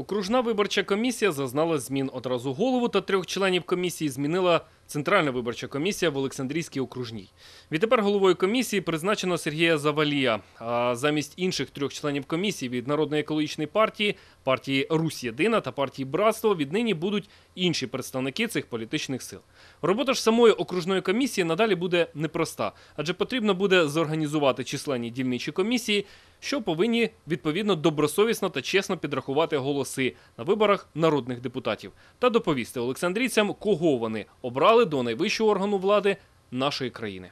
Окружна виборча комісія зазнала змін одразу голову та трьох членів комісії змінила Центральна виборча комісія в Олександрійській окружній. Відтепер головою комісії призначено Сергія Завалія. А замість інших трьох членів комісії від народної екологічної партії, партії Русь Єдина та партії Братство віднині будуть інші представники цих політичних сил. Робота ж самої окружної комісії надалі буде непроста, адже потрібно буде зорганізувати численні дільничі комісії що повинні відповідно добросовісно та чесно підрахувати голоси на виборах народних депутатів та доповісти олександрійцям, кого вони обрали до найвищого органу влади нашої країни.